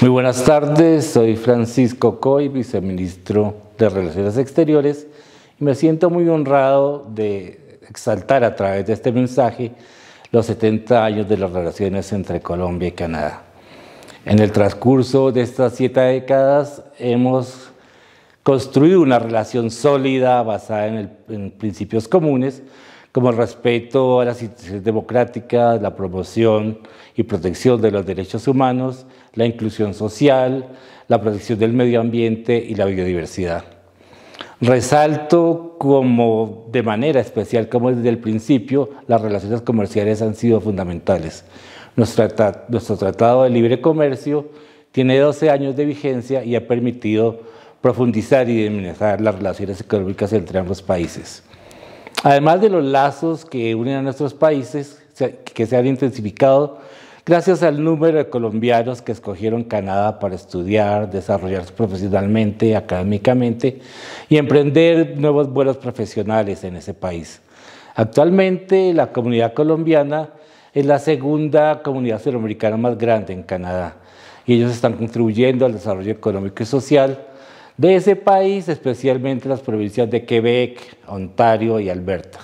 Muy buenas tardes, soy Francisco Coy, viceministro de Relaciones Exteriores, y me siento muy honrado de exaltar a través de este mensaje los 70 años de las relaciones entre Colombia y Canadá. En el transcurso de estas siete décadas hemos construido una relación sólida basada en, en principios comunes, como el respeto a las instituciones democráticas, la promoción y protección de los derechos humanos, la inclusión social, la protección del medio ambiente y la biodiversidad. Resalto como de manera especial, como desde el principio, las relaciones comerciales han sido fundamentales. Nuestro, Tratado de Libre Comercio tiene 12 años de vigencia y ha permitido profundizar y dinamizar las relaciones económicas entre ambos países. Además de los lazos que unen a nuestros países, que se han intensificado gracias al número de colombianos que escogieron Canadá para estudiar, desarrollarse profesionalmente, académicamente y emprender nuevos vuelos profesionales en ese país. Actualmente la comunidad colombiana es la segunda comunidad sudamericana más grande en Canadá y ellos están contribuyendo al desarrollo económico y social de ese país, especialmente las provincias de Quebec, Ontario y Alberta.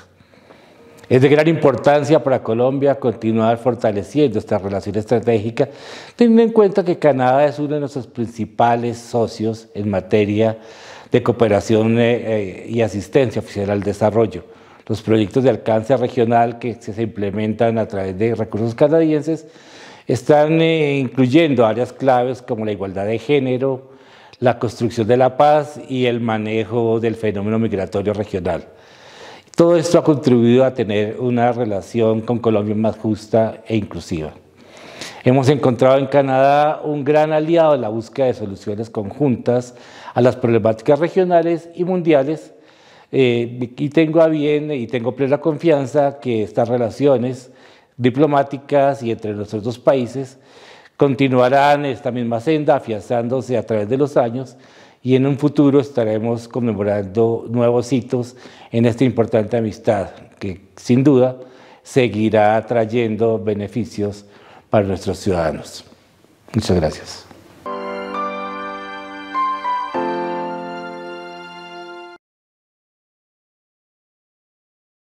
Es de gran importancia para Colombia continuar fortaleciendo esta relación estratégica, teniendo en cuenta que Canadá es uno de nuestros principales socios en materia de cooperación eh, eh, y asistencia oficial al desarrollo. Los proyectos de alcance regional que se implementan a través de recursos canadienses están eh, incluyendo áreas claves como la igualdad de género, la construcción de la paz y el manejo del fenómeno migratorio regional. Todo esto ha contribuido a tener una relación con Colombia más justa e inclusiva. Hemos encontrado en Canadá un gran aliado en la búsqueda de soluciones conjuntas a las problemáticas regionales y mundiales eh, y tengo a bien y tengo plena confianza que estas relaciones diplomáticas y entre nuestros dos países Continuarán esta misma senda, afianzándose a través de los años y en un futuro estaremos conmemorando nuevos hitos en esta importante amistad que sin duda seguirá trayendo beneficios para nuestros ciudadanos. Muchas gracias.